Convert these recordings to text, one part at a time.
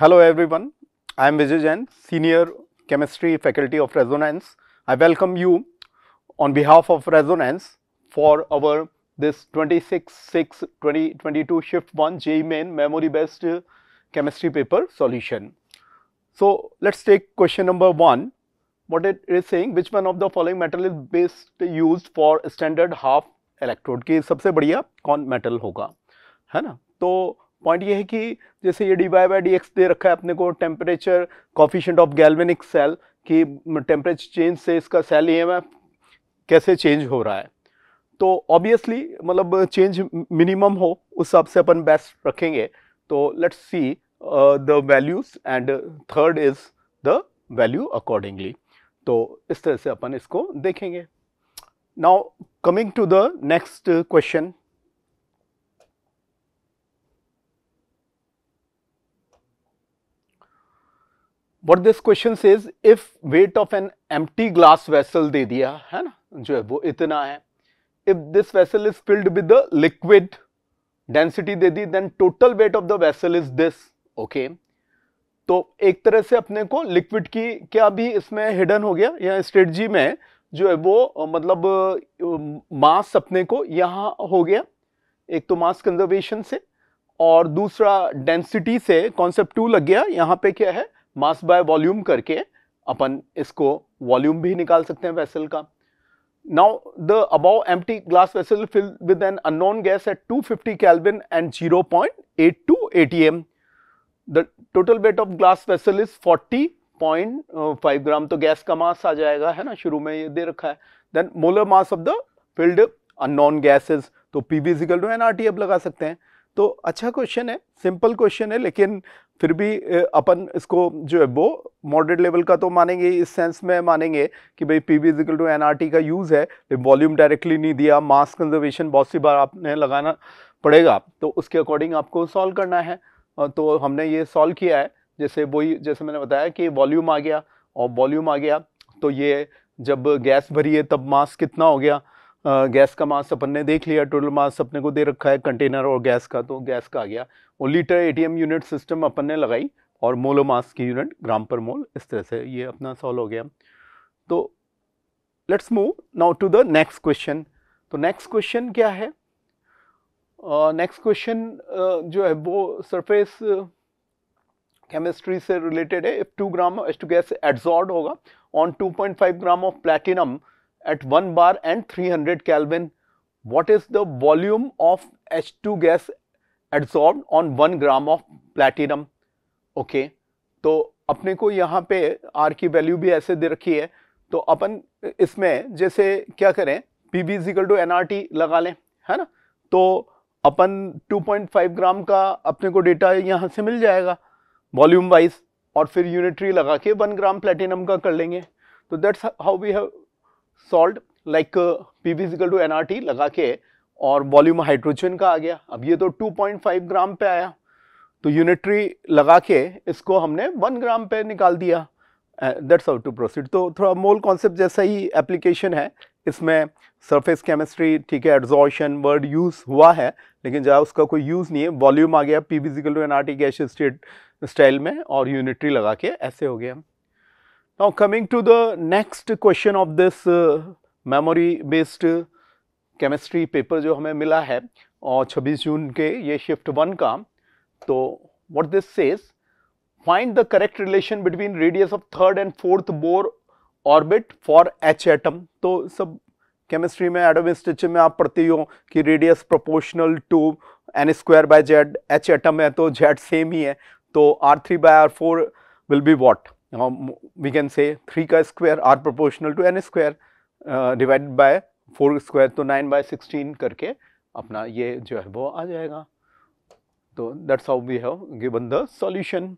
Hello everyone, I am Vijay Jain, Senior Chemistry Faculty of Resonance. I welcome you on behalf of Resonance for our this 26-6-2022 shift 1 J main memory based chemistry paper solution. So, let us take question number 1. What it is saying which one of the following metal is best used for standard half electrode की सबसे बढ़िया कौन metal होगा है ना तो point ये है कि जैसे ये D Y by D X दे रखा है अपने को temperature coefficient of galvanic cell कि टेम्परेचर चेंज से इसका सेल ई एम कैसे चेंज हो रहा है तो ऑब्वियसली मतलब चेंज मिनिमम हो उस हिसाब से अपन बेस्ट रखेंगे तो let's see the values and third is the value accordingly तो इस तरह से अपन इसको देखेंगे now coming to the next question what this question is if weight of an empty glass vessel दे दिया है ना जो है वो इतना है if this vessel is filled with the liquid density दे दी then total weight of the vessel is this okay तो एक तरह से अपने को लिक्विड की क्या भी इसमें हिडन हो गया या स्ट्रेटजी में जो है वो मतलब मास अपने को यहाँ हो गया एक तो मास कंजर्वेशन से और दूसरा डेंसिटी से कॉन्सेप्ट टू लग गया यहाँ पे क्या है मास बाय वॉल्यूम करके अपन इसको वॉल्यूम भी निकाल सकते हैं वेसल का now the above empty glass vessel fill with an unknown gas at two fifty kelvin and zero point eight two A T M the total weight of glass vessel is forty point five gram तो gas का मास आ जाएगा है ना शुरू में ये दे रखा है then molar mass of the filled unknown gases तो P V equal to N R T F लगा सकते हैं तो अच्छा क्वेश्चन है सिंपल क्वेश्चन है लेकिन फिर भी अपन इसको जो है वो मॉडरेट लेवल का तो मानेंगे इस सेंस में मानेंगे कि भाई पी वी टू एन का यूज़ है वॉल्यूम डायरेक्टली नहीं दिया मास कंजर्वेशन बहुत सी बार आपने लगाना पड़ेगा तो उसके अकॉर्डिंग आपको सॉल्व करना है तो हमने ये सॉल्व किया है जैसे वही जैसे मैंने बताया कि वॉल्यूम आ गया और वॉल्यूम आ गया तो ये जब गैस भरी है तब मास कितना हो गया गैस का मास अपन ने देख लिया टोटल मास अपने को दे रखा है कंटेनर और गैस का तो गैस का आ गया और लीटर एटीएम यूनिट सिस्टम अपन ने लगाई और मोलो मास की यूनिट ग्राम पर मोल इस तरह से ये अपना सॉल्व हो गया तो let's move now to the next question तो नेक्स्ट क्वेश्चन क्या है नेक्स्ट uh, क्वेश्चन uh, जो है वो सरफेस केमिस्ट्री से रिलेटेड है if two gram S two gas adsorbed होगा on 2.5 gram of platinum at one bar and three hundred 300 Kelvin, is the volume of H two gas adsorb on one gram of platinum okay तो अपने को यहाँ पे are की value भी ऐसे दे रखी है तो अपन इसमें जैसे क्या करें P V equal to N R T लगा लें है ना तो अपन टू पॉइंट फाइव ग्राम का अपने को डेटा यहाँ से मिल जाएगा वॉल्यूम वाइज और फिर यूनिटरी लगा के वन ग्राम प्लेटिनम का कर लेंगे तो that's how we have solved like P V to N R T लगा के और वॉल्यूम हाइड्रोजन का आ गया अब ये तो 2.5 ग्राम पे आया तो यूनिट्री लगा के इसको हमने 1 ग्राम पे निकाल दिया दैट्स हाउ टू प्रोसीड तो थोड़ा मोल कॉन्सेप्ट जैसा ही एप्लीकेशन है इसमें सरफेस केमिस्ट्री ठीक है एड्जॉर्शन वर्ड यूज़ हुआ है लेकिन जहाँ उसका कोई यूज़ नहीं है वॉल्यूम आ गया P V to N R T gas state style में और यूनिट्री लगा के ऐसे हो गया Now coming to the next question of this uh, memory based chemistry paper जो हमें मिला है और 26 जून के ये shift वन का तो what this says find the correct relation between radius of third and fourth Bohr orbit for H atom तो सब केमिस्ट्री में एडम स्टिच में आप पढ़ती हो कि radius proportional to N square by Z H atom है तो जेड सेम ही है तो R three by R four will be what Now, we can say 3 ka square r proportional to n square uh, divided by 4 square to 9 by 16 करके अपना ये जो है वो आ जाएगा तो that's how we have given the solution.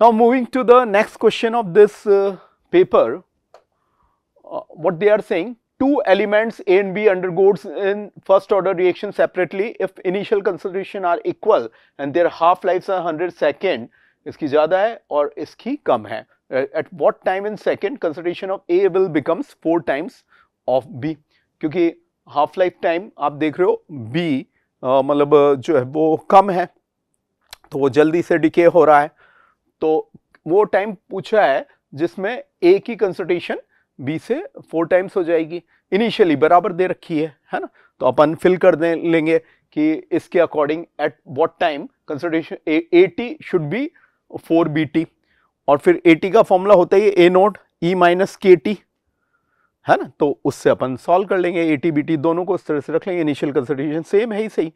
Now moving to the next question of this uh, paper, uh, what they are saying two elements A and B undergoes in first order reaction separately if initial concentration are equal and their half lives are 100 second इसकी ज़्यादा है और इसकी कम है at what time in second concentration of A will becomes four times of B क्योंकि half life time आप देख रहे हो बी uh, मतलब uh, जो है वो कम है तो वो जल्दी से डिके हो रहा है तो वो टाइम पूछा है जिसमें ए की कंसल्टेशन बी से फोर टाइम्स हो जाएगी इनिशियली बराबर दे रखी है है ना तो अपन फिल कर दे लेंगे कि इसके according at what time concentration A T should be four B T और फिर ए टी का फॉर्मूला होता है ये A naught E minus K T है ना तो उससे अपन सॉल्व कर लेंगे ए टी बी टी दोनों को इस तरह से रख लेंगे इनिशियल कंसिडरेशन सेम है ही सही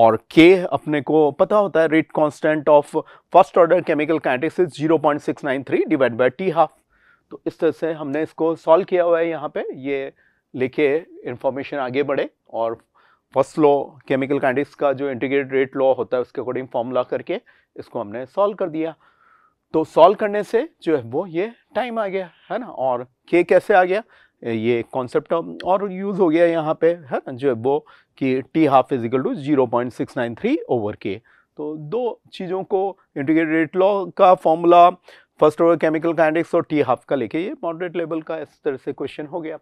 और के अपने को पता होता है rate constant of first order chemical kinetics is zero point six nine three divide by T half तो इस तरह से हमने इसको सॉल्व किया हुआ है यहाँ पे ये लेके इन्फॉर्मेशन आगे बढ़े और फर्स्ट लॉ केमिकल कैंडिक्स का जो इंटीग्रेटेड रेट लॉ होता है उसके अकॉर्डिंग फॉर्मूला करके इसको हमने सॉल्व कर दिया तो सॉल्व करने से जो है वो ये टाइम आ गया है ना और के कैसे आ गया ये कॉन्सेप्ट और यूज़ हो गया यहाँ पे है ना जो है वो कि T half equal to zero point six nine three over K तो दो चीज़ों को इंटीग्रेटेड लॉ का फॉर्मूला फर्स्ट ओवर केमिकल काइंडेक्स और टी हाफ का लेके ये मॉडरेट लेवल का इस तरह से क्वेश्चन हो गया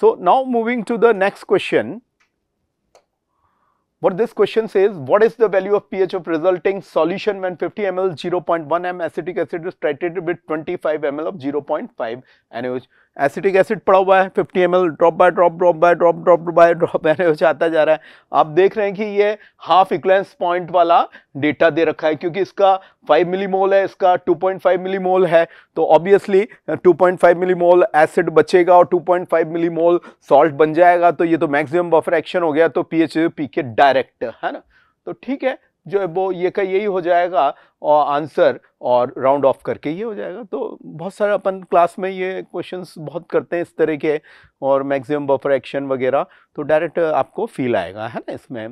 so now moving to the next question What this question says, what is the value of pH of resulting solution when 50 ml 0.1 m acetic acid is titrated with 25 ml of 0.5 NaOH? Acetic acid पड़ा हुआ है 50 M drop by drop drop by drop drop by drop मैंने हो चाहता जा रहा है आप देख रहे हैं कि ये हाफ इक्लेंस पॉइंट वाला डेटा दे रखा है क्योंकि इसका 5 मिलीमोल है इसका 2.5 मिलीमोल है तो ऑब्वियसली 2.5 मिलीमोल एसिड बचेगा और 2.5 मिलीमोल सॉल्ट बन जाएगा तो ये तो मैक्सिमम बफर एक्शन हो गया तो P H P K direct है ना तो ठीक है जो है वो ये का यही हो जाएगा और आंसर और राउंड ऑफ करके ये हो जाएगा तो बहुत सारा अपन क्लास में ये क्वेश्चंस बहुत करते हैं इस तरह के और मैक्सिमम बफर एक्शन वगैरह तो डायरेक्ट आपको फील आएगा है ना इसमें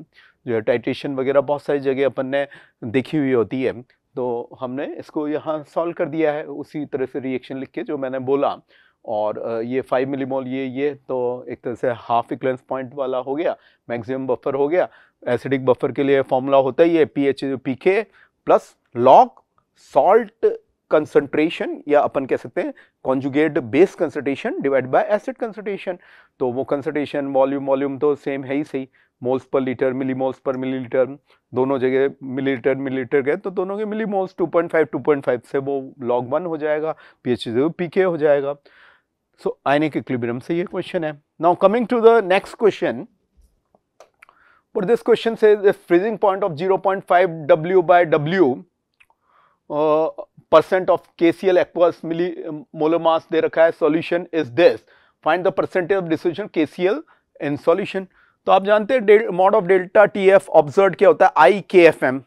जो है टाइटेशन वगैरह बहुत सारी जगह अपन ने देखी हुई होती है तो हमने इसको यहाँ सॉल्व कर दिया है उसी तरह से रिएक्शन लिख के जो मैंने बोला और ये फाइव मिलीमोल ये ये तो एक तरह से हाफ इक्लेंस पॉइंट वाला हो गया मैक्सिमम बफर हो गया एसिडिक बफर के लिए फॉर्मूला होता ही है P H P K plus log salt concentration या अपन कह सकते हैं conjugate base concentration divide by acid concentration तो वो कंसंट्रेशन वॉल्यूम वॉल्यूम तो सेम है ही सही मोल्स पर लीटर मिली मोल्स पर मिली लीटर दोनों जगह मिली लीटर मिली लीटर गए तो दोनों के मिली मोल्स 2.5 2.5 से वो लॉग वन हो जाएगा पी एच पी के हो जाएगा सो आयनिक इक्विलिब्रियम से ये क्वेश्चन है now coming to the next question But this question says if freezing point of 0.5 W by W uh, percent of KCl aqueous milli molar mass de rakha hai solution is this find the percentage of dissolution KCl in solution to aap jante hain mod of delta TF observed kya hota hai i kfm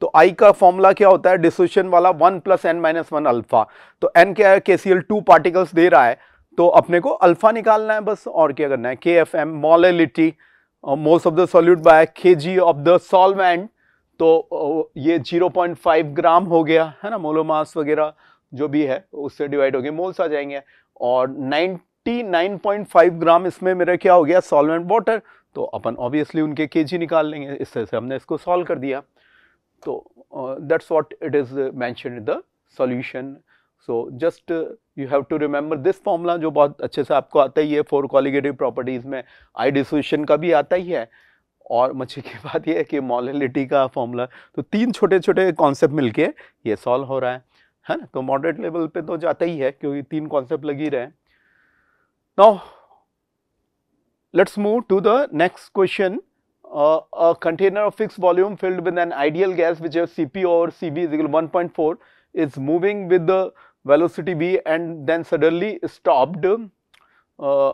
तो I का formula क्या होता है dissociation वाला 1 plus N minus one alpha तो N क्या है K C L two particles दे रहा है तो अपने को अल्फा निकालना है बस और क्या करना है के एफ एम मॉलिटी मोस्ट of the solute by K G of the solvent तो uh, ये 0.5 ग्राम हो गया है ना मोलो मास वगैरह जो भी है उससे डिवाइड हो गए मोल्स आ जाएंगे और 99.5 ग्राम इसमें मेरा क्या हो गया सॉल्वेंट वाटर तो अपन ऑब्वियसली उनके के जी निकाल लेंगे इस तरह से हमने इसको सॉल्व कर दिया तो that's what it is mention in the solution so just you have to remember this formula जो बहुत अच्छे से आपको आता ही है फोर क्वालिगेटिव प्रॉपर्टीज़ में आई डिसोशन का भी आता ही है और मच्छी की बात यह है कि मॉलिटी का फॉर्मूला तो तीन छोटे छोटे कॉन्सेप्ट मिलके ये सॉल्व हो रहा है है ना तो मॉडरेट लेवल पे तो जाता ही है क्योंकि तीन कॉन्सेप्ट लग ही रहे हैं now let's move to the next question. Uh, a container of fixed volume filled with an ideal gas which is Cp or Cv is equal to 1.4 is moving with the velocity v and then suddenly stopped. Uh,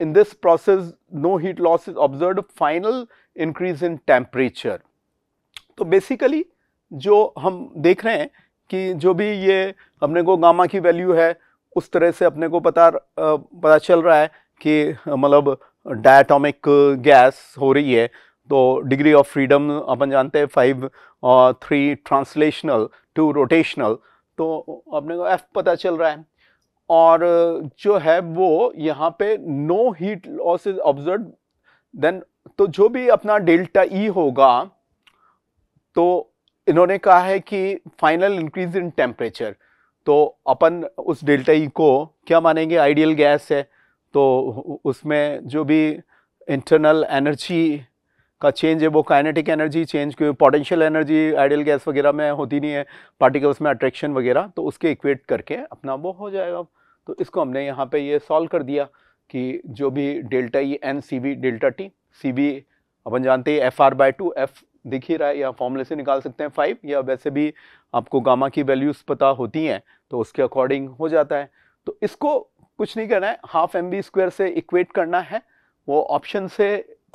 in this process no heat loss is observed final increase in temperature. तो basically जो हम देख रहे हैं कि जो भी ये अपने को गामा की वैल्यू है उस तरह से अपने को पता पता चल रहा है कि मतलब डायटॉमिक गैस हो रही है तो डिग्री ऑफ फ्रीडम अपन जानते हैं फाइव और थ्री ट्रांसलेशनल टू रोटेशनल तो अपने को एफ पता चल रहा है और जो है वो यहाँ पे no heat loss is observe then तो जो भी अपना डेल्टा ई e होगा तो इन्होंने कहा है कि फाइनल इंक्रीज इन टेम्परेचर तो अपन उस डेल्टा ई e को क्या मानेंगे आइडियल गैस है तो उसमें जो भी इंटरनल एनर्जी का चेंज है वो काइनेटिक एनर्जी चेंज क्यों पोटेंशियल एनर्जी आइडियल गैस वगैरह में होती नहीं है पार्टिकल्स में अट्रैक्शन वगैरह तो उसके इक्वेट करके अपना वो हो जाएगा तो इसको हमने यहाँ पे ये सॉल्व कर दिया कि जो भी delta E N C B delta T C B अपन जानते हैं F R by two F दिख ही रहा है या फॉर्मूले से निकाल सकते हैं फाइव या वैसे भी आपको गामा की वैल्यूज़ पता होती हैं तो उसके अकॉर्डिंग हो जाता है तो इसको कुछ नहीं करना है हाफ एम बी स्क्वायर से इक्वेट करना है वो ऑप्शन से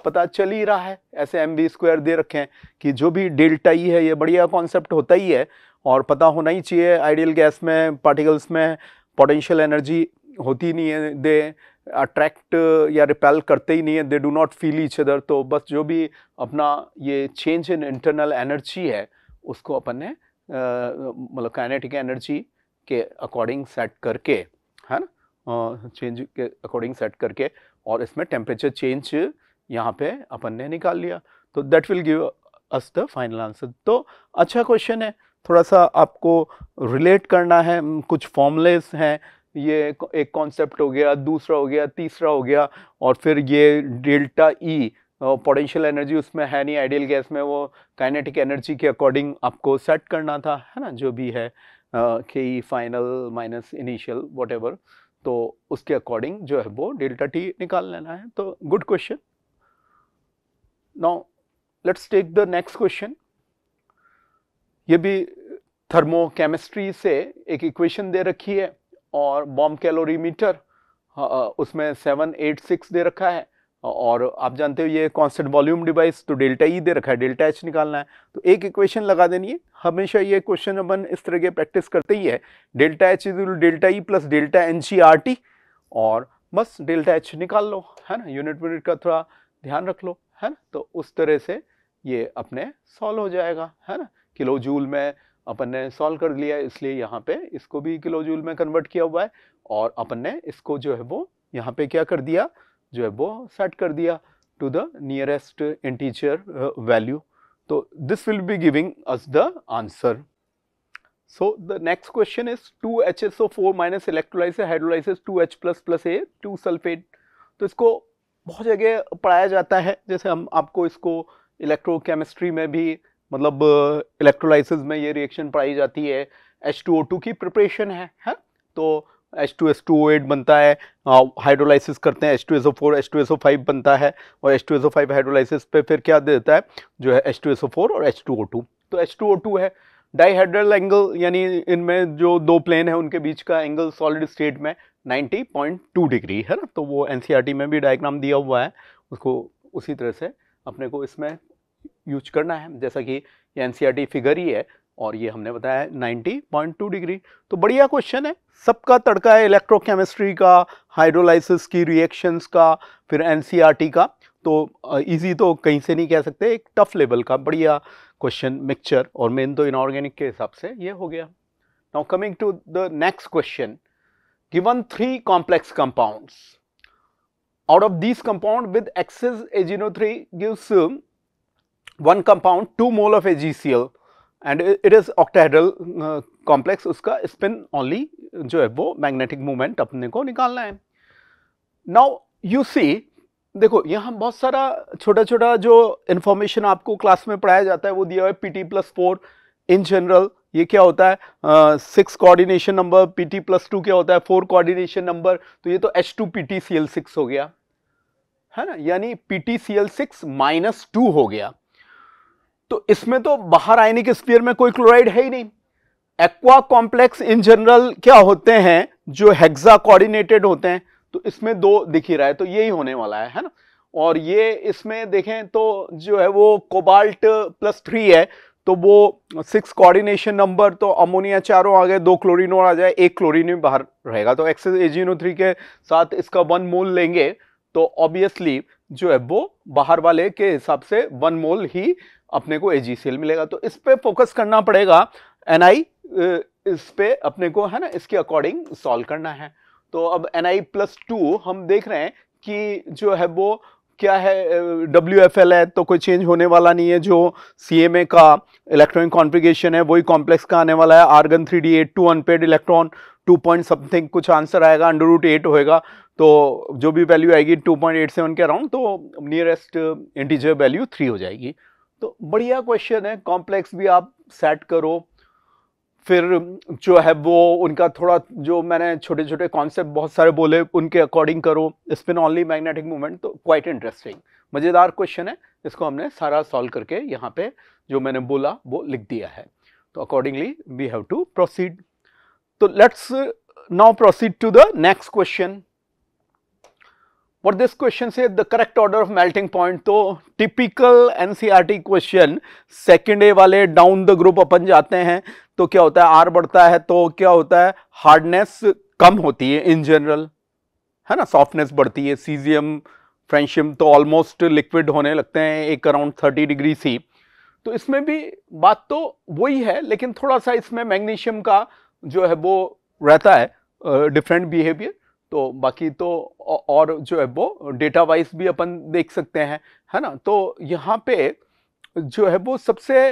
पता चल ही रहा है ऐसे एम बी स्क्वायर दे रखे हैं कि जो भी डेल्टा ई e है ये बढ़िया कॉन्सेप्ट होता ही है और पता होना ही चाहिए आइडियल गैस में पार्टिकल्स में पोटेंशियल एनर्जी होती नहीं है दे अट्रैक्ट या रिपेल करते ही नहीं है they do not feel each other तो बस जो भी अपना ये चेंज इन इंटरनल एनर्जी है उसको अपन ने मतलब काइनेटिक एनर्जी के अकॉर्डिंग सेट करके है ना चेंज के अकॉर्डिंग सेट करके और इसमें टेम्परेचर चेंज यहाँ पे अपन ने निकाल लिया तो that will give us the final answer तो अच्छा क्वेश्चन है थोड़ा सा आपको रिलेट करना है कुछ फॉर्मलेस हैं ये एक कॉन्सेप्ट हो गया दूसरा हो गया तीसरा हो गया और फिर ये डेल्टा ई पोटेंशियल एनर्जी उसमें है नहीं आइडियल गैस में वो काइनेटिक एनर्जी के अकॉर्डिंग आपको सेट करना था है ना जो भी है के E final minus initial what तो उसके अकॉर्डिंग जो है वो डेल्टा टी निकाल लेना है तो good question Now, let us take the next question. ये भी थर्मोकेमिस्ट्री से एक इक्वेशन दे रखी है और बॉम कैलोरीमीटर हाँ, हाँ, उसमें सेवन एट सिक्स दे रखा है और आप जानते हो ये कांस्टेंट वॉल्यूम डिवाइस तो डेल्टा ई e दे रखा है डेल्टा एच निकालना है तो एक इक्वेशन लगा देनी है हमेशा ये क्वेश्चन अपन इस तरह के प्रैक्टिस करते ही है delta H is delta E plus delta N C R T और बस डेल्टा एच निकाल लो है ना यूनिट वूनिट का थोड़ा ध्यान रख लो है ना तो उस तरह से ये अपने सॉल्व हो जाएगा है ना किलो जूल में अपन ने सॉल्व कर लिया इसलिए यहाँ पे इसको भी किलो जूल में कन्वर्ट किया हुआ है और अपन ने इसको जो है वो यहाँ पे क्या कर दिया जो है वो सेट कर दिया to the nearest integer value तो this will be giving us the answer so the next question is two H S O four minus minus electrolysis two H plus plus A two sulphate तो इसको बहुत जगह पढ़ाया जाता है जैसे हम आपको इसको इलेक्ट्रोकेमिस्ट्री में भी मतलब इलेक्ट्रोलाइसिस में ये रिएक्शन पढ़ाई जाती है H2O2 की प्रिपरेशन है है तो H2S2O8 बनता है हाइड्रोलाइसिस करते हैं H2SO4 H2SO5 बनता है और H2SO5 हाइड्रोलाइसिस पे फिर क्या देता है जो है H2SO4 और H2O2 तो H2O2 है डाईहाइड्रल एंगल यानी इनमें जो दो प्लेन है उनके बीच का एंगल सॉलिड स्टेट में 90.2 डिग्री है ना तो वो एन e में भी डायग्राम दिया हुआ है उसको उसी तरह से अपने को इसमें यूज करना है जैसा कि ये एन फिगर e ही है और ये हमने बताया 90.2 डिग्री तो बढ़िया क्वेश्चन है सबका तड़का है इलेक्ट्रोकेमिस्ट्री का हाइड्रोलाइसिस की रिएक्शंस का फिर एन e का तो इजी तो कहीं से नहीं कह सकते एक टफ लेवल का बढ़िया क्वेश्चन मिक्सचर और मेन तो इनऑर्गेनिक के हिसाब से ये हो गया now coming to the next question given three complex compounds. Out of these compound with excess AgNO3 gives um, one compound two mole of AgCl and it is octahedral uh, complex, uska spin only jo hai wo magnetic moment apne ko nikalna hai. Now you see, देखो यहाँ बहुत सारा छोटा छोटा जो information आपको class में पढ़ाया जाता है वो दिया हुआ है P T plus four in general ये क्या होता है six coordination number PT plus two क्या होता है फोर कोऑर्डिनेशन नंबर तो ये तो H two P T C L six हो गया है ना यानी P T C L six minus two हो गया तो इसमें तो बाहर आयनिक स्पीयर में कोई क्लोराइड है ही नहीं एक्वा कॉम्प्लेक्स इन जनरल क्या होते हैं जो हेक्सा कोऑर्डिनेटेड होते हैं तो इसमें दो दिख ही रहा है तो यही होने वाला है है ना और ये इसमें देखें तो जो है वो कोबाल्ट प्लस थ्री है तो वो सिक्स कोऑर्डिनेशन नंबर तो अमोनिया चारों आ गए दो क्लोरीन और आ जाए एक क्लोरीन भी बाहर रहेगा तो एक्सेस एजीनो थ्री के साथ इसका वन मोल लेंगे तो ऑब्वियसली जो है वो बाहर वाले के हिसाब से वन मोल ही अपने को एजी मिलेगा तो इस पर फोकस करना पड़ेगा एन इस पर अपने को है ना इसके अकॉर्डिंग सॉल्व करना है तो अब एन आई प्लस टू हम देख रहे हैं कि जो है वो क्या है डब्ल्यू एफ एल है तो कोई चेंज होने वाला नहीं है जो सी एम ए का इलेक्ट्रॉनिक कॉन्फ़िगरेशन है वही कॉम्प्लेक्स का आने वाला है argon three D eight two unpaired electron two point something कुछ आंसर आएगा अंडर रूट एट होएगा तो जो भी वैल्यू आएगी टू पॉइंट एट सेवन के अराउंड तो नियरेस्ट इंटीजर वैल्यू थ्री हो जाएगी तो बढ़िया क्वेश्चन है कॉम्प्लेक्स भी आप सेट करो फिर जो है वो उनका थोड़ा जो मैंने छोटे छोटे कॉन्सेप्ट बहुत सारे बोले उनके अकॉर्डिंग करो स्पिन ऑनली मैग्नेटिक मूवमेंट तो क्वाइट इंटरेस्टिंग मज़ेदार क्वेश्चन है इसको हमने सारा सॉल्व करके यहाँ पे जो मैंने बोला वो लिख दिया है तो accordingly we have to proceed तो let's now proceed to the next question what this question says the correct order of melting point तो typical NCRT question second A वाले down the group अपन जाते हैं तो क्या होता है R बढ़ता है तो क्या होता है hardness कम होती है in general है ना softness बढ़ती है cesium फ्रेंशियम तो ऑलमोस्ट लिक्विड होने लगते हैं एक अराउंड 30 डिग्री सी तो इसमें भी बात तो वही है लेकिन थोड़ा सा इसमें मैग्नीशियम का जो है वो रहता है डिफरेंट uh, बिहेवियर तो बाकी तो और जो है वो डेटा वाइज भी अपन देख सकते हैं है ना तो यहाँ पे जो है वो सबसे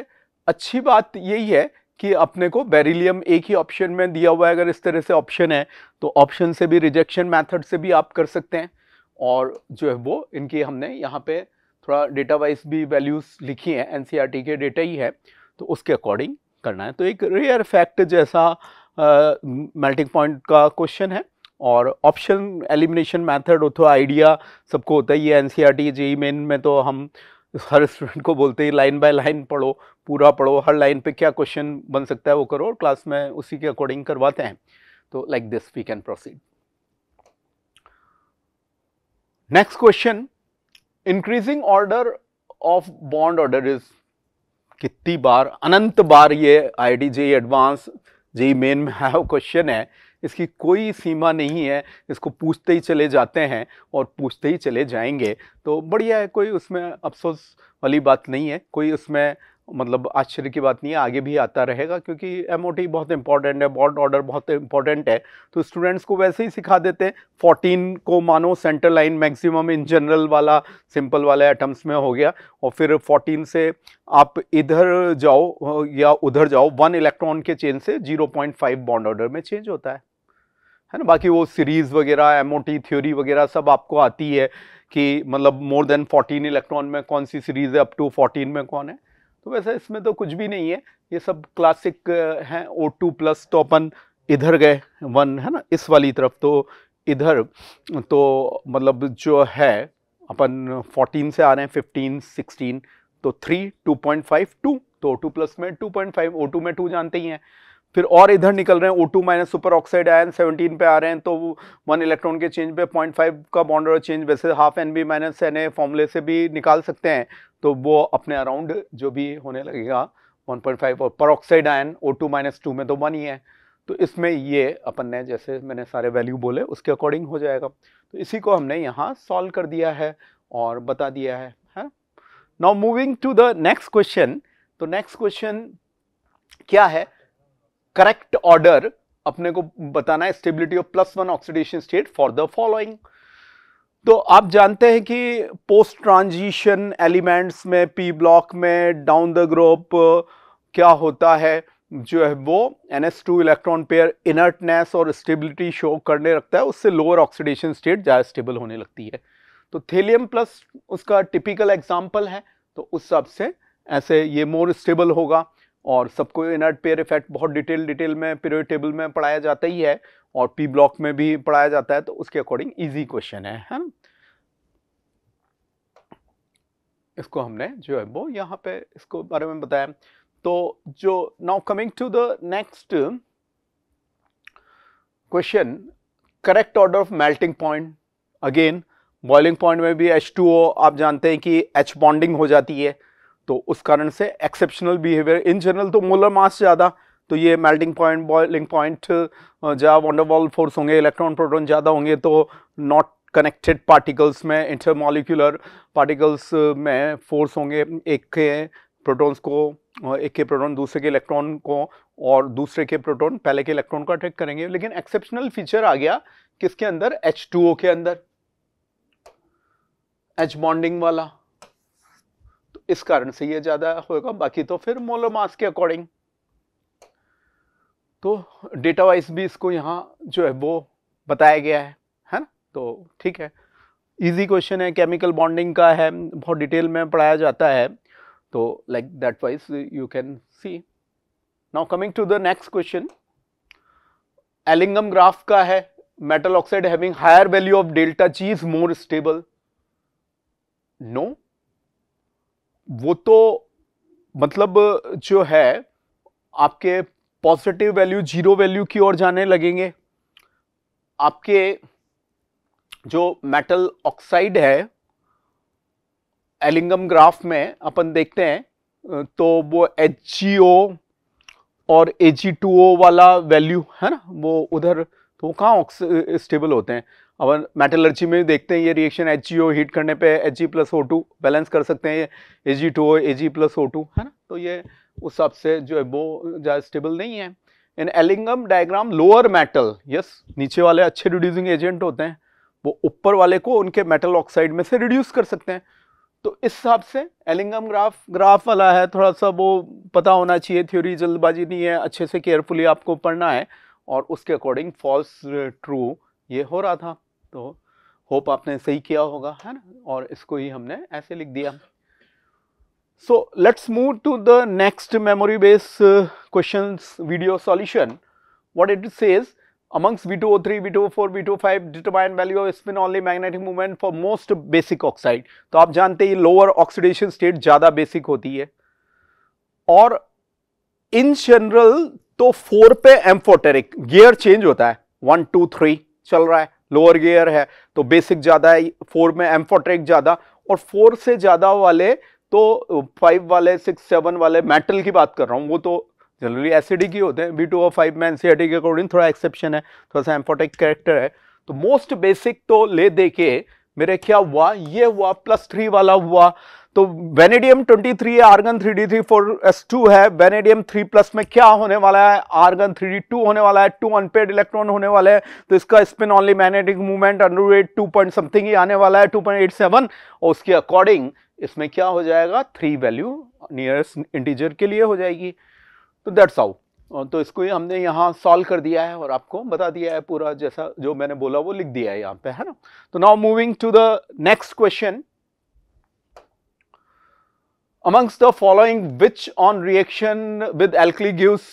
अच्छी बात यही है कि अपने को बेरिलियम एक ही ऑप्शन में दिया हुआ है अगर इस तरह से ऑप्शन है तो ऑप्शन से भी रिजेक्शन मेथड से भी आप कर सकते हैं और जो है वो इनकी हमने यहाँ पे थोड़ा डेटा वाइज भी वैल्यूज़ लिखी हैं एन e के डेटा ही है तो उसके अकॉर्डिंग करना है तो एक रेयर फैक्ट जैसा मेल्टिंग पॉइंट का क्वेश्चन है और ऑप्शन एलिमिनेशन मेथड हो तो आइडिया सबको होता ही है N C R NCERT JEE main में तो हम हर स्टूडेंट को बोलते हैं लाइन बाय लाइन पढ़ो पूरा पढ़ो हर लाइन पे क्या क्वेश्चन बन सकता है वो करो और क्लास में उसी के अकॉर्डिंग करवाते हैं तो like this we can proceed next question increasing order of bond order is कितनी बार अनंत बार ये I D JEE advance JEE main में है क्वेश्चन है इसकी कोई सीमा नहीं है इसको पूछते ही चले जाते हैं और पूछते ही चले जाएंगे तो बढ़िया है कोई उसमें अफसोस वाली बात नहीं है कोई उसमें मतलब आश्चर्य की बात नहीं है आगे भी आता रहेगा क्योंकि एम बहुत इंपॉर्टेंट है बॉन्ड ऑर्डर बहुत इंपॉर्टेंट है तो स्टूडेंट्स को वैसे ही सिखा देते हैं फोर्टीन को मानो centre line maximum in general वाला सिंपल वाले एटम्स में हो गया और फिर फोर्टीन से आप इधर जाओ या उधर जाओ वन इलेक्ट्रॉन के चेंज से zero point five bond order में चेंज होता है है ना बाकी वो सीरीज़ वगैरह एम थ्योरी वगैरह सब आपको आती है कि मतलब मोर देन 14 इलेक्ट्रॉन में कौन सी सीरीज़ है अप टू 14 में कौन है तो वैसे इसमें तो कुछ भी नहीं है ये सब क्लासिक हैं ओ टू प्लस तो अपन इधर गए वन है ना इस वाली तरफ तो इधर तो मतलब जो है अपन 14 से आ रहे हैं 15 16 तो 3 2.5 2 तो टू प्लस में 2.5 टू में 2 जानते ही हैं फिर और इधर निकल रहे हैं O two minus super oxide ion seventeen पे आ रहे हैं तो वन इलेक्ट्रॉन के चेंज पे पॉइंट फाइव का बॉन्ड और चेंज वैसे half N B minus N A फॉर्मूले से भी निकाल सकते हैं तो वो अपने अराउंड जो भी होने लगेगा 1.5 और peroxide ion O two minus two में तो वन ही है तो इसमें ये अपन ने जैसे मैंने सारे वैल्यू बोले उसके अकॉर्डिंग हो जाएगा तो इसी को हमने यहाँ सॉल्व कर दिया है और बता दिया है now moving to the next question तो नेक्स्ट क्वेश्चन क्या है करेक्ट ऑर्डर अपने को बताना है stability of plus one oxidation state for the following तो आप जानते हैं कि पोस्ट ट्रांजिशन एलिमेंट्स में पी ब्लॉक में डाउन द ग्रुप क्या होता है जो है वो N S two electron pair inertness और स्टेबिलिटी शो करने लगता है उससे लोअर ऑक्सीडेशन स्टेट ज़्यादा स्टेबल होने लगती है तो थेलियम प्लस उसका टिपिकल एग्जाम्पल है तो उस हिसाब से ऐसे ये मोर स्टेबल होगा और सबको इनर्ट पेयर इफेक्ट बहुत डिटेल डिटेल में पीरियड टेबल में पढ़ाया जाता ही है और पी ब्लॉक में भी पढ़ाया जाता है तो उसके अकॉर्डिंग इजी क्वेश्चन है है इसको हमने जो है वो यहाँ पे इसको बारे में बताया तो जो now coming to the next question correct order of melting point again boiling point में भी H2O आप जानते हैं कि H बॉन्डिंग हो जाती है तो उस कारण से एक्सेप्शनल बिहेवियर इन जनरल तो मोलर मास ज़्यादा तो ये मेल्टिंग पॉइंट बॉइलिंग पॉइंट जहाँ वॉन्डरवॉल फोर्स होंगे इलेक्ट्रॉन प्रोटॉन ज़्यादा होंगे तो नॉट कनेक्टेड पार्टिकल्स में इंटरमोलिकुलर पार्टिकल्स में फोर्स होंगे एक के प्रोटॉन्स को एक के प्रोटॉन दूसरे के इलेक्ट्रॉन को और दूसरे के प्रोटॉन पहले के इलेक्ट्रॉन को अट्रैक्ट करेंगे लेकिन एक्सेप्शनल फीचर आ गया किसके अंदर एच के अंदर एच बॉन्डिंग वाला इस कारण से ये ज़्यादा होगा बाकी तो फिर मोलो मास के अकॉर्डिंग तो डेटा वाइज भी इसको यहाँ जो है वो बताया गया है है ना तो ठीक है इजी क्वेश्चन है केमिकल बॉन्डिंग का है बहुत डिटेल में पढ़ाया जाता है तो like that wise you can see now coming to the next question Ellingham graph का है metal oxide having higher value of delta G is more stable no वो तो मतलब जो है आपके पॉजिटिव वैल्यू जीरो वैल्यू की ओर जाने लगेंगे आपके जो मेटल ऑक्साइड है एलिंगम ग्राफ में अपन देखते हैं तो वो एच और ए वाला वैल्यू है ना वो उधर तो कहाँ कहाँ स्टेबल होते हैं अब मेटलर्जी में देखते हैं ये रिएक्शन एच हीट करने पे H G plus O two balance कर सकते हैं A G two O A G plus O two है ना तो ये उस हिसाब से जो है वो ज़्यादा स्टेबल नहीं है in Ellingham diagram lower metal yes नीचे वाले अच्छे रिड्यूसिंग एजेंट होते हैं वो ऊपर वाले को उनके मेटल ऑक्साइड में से रिड्यूस कर सकते हैं तो इस हिसाब से एलिंगम ग्राफ ग्राफ वाला है थोड़ा सा वो पता होना चाहिए थ्योरी जल्दबाजी नहीं है अच्छे से केयरफुली आपको पढ़ना है और उसके अकॉर्डिंग फॉल्स ट्रू ये हो रहा था तो होप आपने सही किया होगा है ना और इसको ही हमने ऐसे लिख दिया so let's move to the next memory based uh, questions video solution what it says amongst v2o3 v2o4 v2o5 determine value of spin only magnetic moment for most basic oxide तो आप जानते हैं लोअर ऑक्सीडेशन स्टेट ज़्यादा basic होती है और in general तो four पे एम्फोटेरिक गियर चेंज होता है वन टू थ्री चल रहा है लोअर गियर है तो बेसिक ज़्यादा है फोर में एम्फोट्रेक ज़्यादा और फोर से ज़्यादा वाले तो फाइव वाले सिक्स सेवन वाले मेटल की बात कर रहा हूँ वो तो जनरली एसिडिक ही होते हैं बी टू और फाइव में एन के अकॉर्डिंग थोड़ा एक्सेप्शन है थोड़ा सा एम्फोटिक कैरेक्टर है तो मोस्ट बेसिक तो ले दे के मेरे क्या हुआ ये हुआ प्लस थ्री वाला हुआ तो वेनेडियम 23 थ्री है argon three D three four S two है वेनेडियम 3 प्लस में क्या होने वाला है आर्गन थ्री डी टू होने वाला है टू अनपेड इलेक्ट्रॉन होने वाले हैं तो इसका spin only magnetic movement under eight two point something ही आने वाला है 2.87 और उसके अकॉर्डिंग इसमें क्या हो जाएगा थ्री वैल्यू नियरेस्ट इंटीजर के लिए हो जाएगी तो दैट्स आउ तो इसको ही हमने यहाँ सॉल्व कर दिया है और आपको बता दिया है पूरा जैसा जो मैंने बोला वो लिख दिया है यहाँ पे है ना तो now moving to the next question amongst the following which on reaction with alkali gives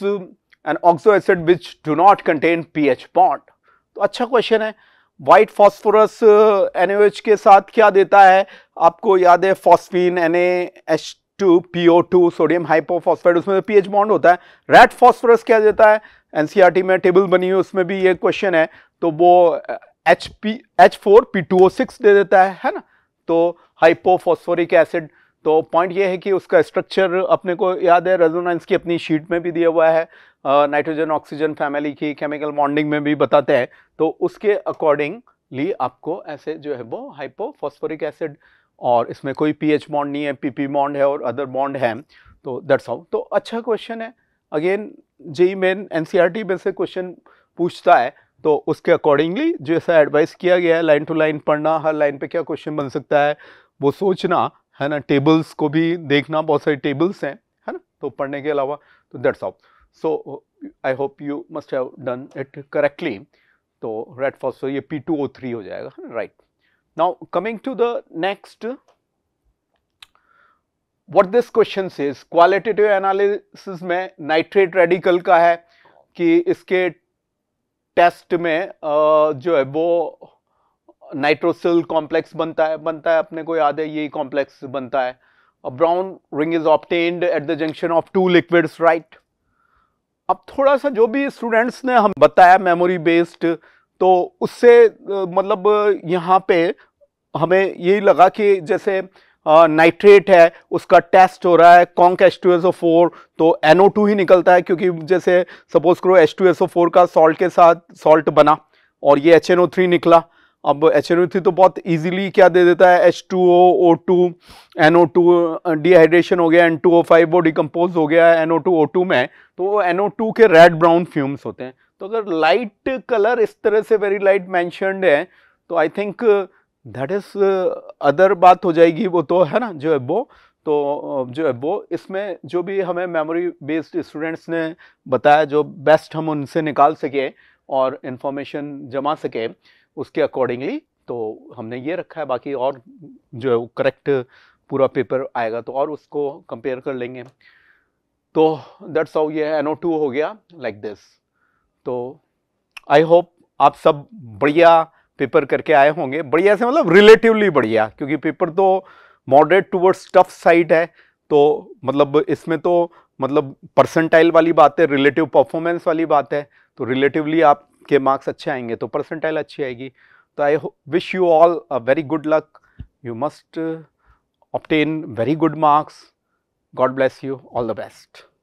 an oxo acid which do not contain pH bond तो अच्छा क्वेश्चन है वाइट ओ एच के साथ क्या देता है आपको याद है phosphine H two P O two sodium hypophosphate उसमें पी एच बॉन्ड होता है रेड फॉस्फोरस क्या देता है टी e में टेबल बनी हुई उसमें भी ये क्वेश्चन है तो वो H P H four P two O six दे देता है है ना तो हाइपोफॉस्फोरिक एसिड तो पॉइंट ये है कि उसका स्ट्रक्चर अपने को याद है रेजोनेंस की अपनी शीट में भी दिया हुआ है नाइट्रोजन ऑक्सीजन फैमिली की केमिकल बॉन्डिंग में भी बताते हैं तो उसके अकॉर्डिंगली आपको ऐसे जो है वो हाइपोफॉस्फोरिक एसिड और इसमें कोई पीएच बॉन्ड नहीं है पीपी बॉन्ड है और अदर बॉन्ड है तो दैट्स ऑल तो अच्छा क्वेश्चन है अगेन जेई मेन टी में से क्वेश्चन पूछता है तो उसके अकॉर्डिंगली जैसा एडवाइस किया गया है लाइन टू लाइन पढ़ना हर लाइन पे क्या क्वेश्चन बन सकता है वो सोचना है ना टेबल्स को भी देखना बहुत सारे टेबल्स हैं है ना तो पढ़ने के अलावा तो that's off so I hope you must have done it correctly तो रेड फॉस्फोर ये पी टू ओ थ्री हो जाएगा right now coming to the next what this question is qualitative analysis में नाइट्रेट रेडिकल का है कि इसके test में जो है वो नाइट्रोसिल कॉम्प्लेक्स बनता है बनता है अपने को याद है यही कॉम्प्लेक्स बनता है a brown ring is obtained at the junction of two liquids right अब थोड़ा सा जो भी स्टूडेंट्स ने हम बताया मेमोरी बेस्ड तो उससे मतलब यहाँ पे हमें यही लगा कि जैसे नाइट्रेट है उसका टेस्ट हो रहा है conc H two S O four तो एन ओ टू ही निकलता है क्योंकि जैसे सपोज करो H two S O four का सॉल्ट के साथ सॉल्ट बना और ये एच एन ओ थ्री निकला अब एच तो बहुत इजीली क्या दे देता है H two O O two N O two dehydration हो गया एन टू ओ फाइव वो डिकम्पोज हो गया N O two O two में तो वो एन ओ टू के रेड ब्राउन फ्यूम्स होते हैं तो अगर लाइट कलर इस तरह से वेरी लाइट मैंशनड है तो I think that is other बात हो जाएगी वो तो है ना जो है वो तो जो है वो इसमें जो भी हमें मेमोरी बेस्ड स्टूडेंट्स ने बताया जो बेस्ट हम उनसे निकाल सके और इन्फॉर्मेशन जमा सके उसके अकॉर्डिंगली तो हमने ये रखा है बाकी और जो है वो करेक्ट पूरा पेपर आएगा तो और उसको कंपेयर कर लेंगे तो दैट्स हाउ ये एन टू हो गया लाइक like दिस तो आई होप आप सब बढ़िया पेपर करके आए होंगे बढ़िया से मतलब रिलेटिवली बढ़िया क्योंकि पेपर तो मॉडरेट टूवर्ड्स टफ साइड है तो मतलब इसमें तो मतलब परसेंटाइल वाली बात है रिलेटिव परफॉर्मेंस वाली बात है तो रिलेटिवली आप के मार्क्स अच्छे आएंगे तो परसेंटाइल अच्छी आएगी तो I wish you all a very good luck you must obtain very good marks God bless you all the best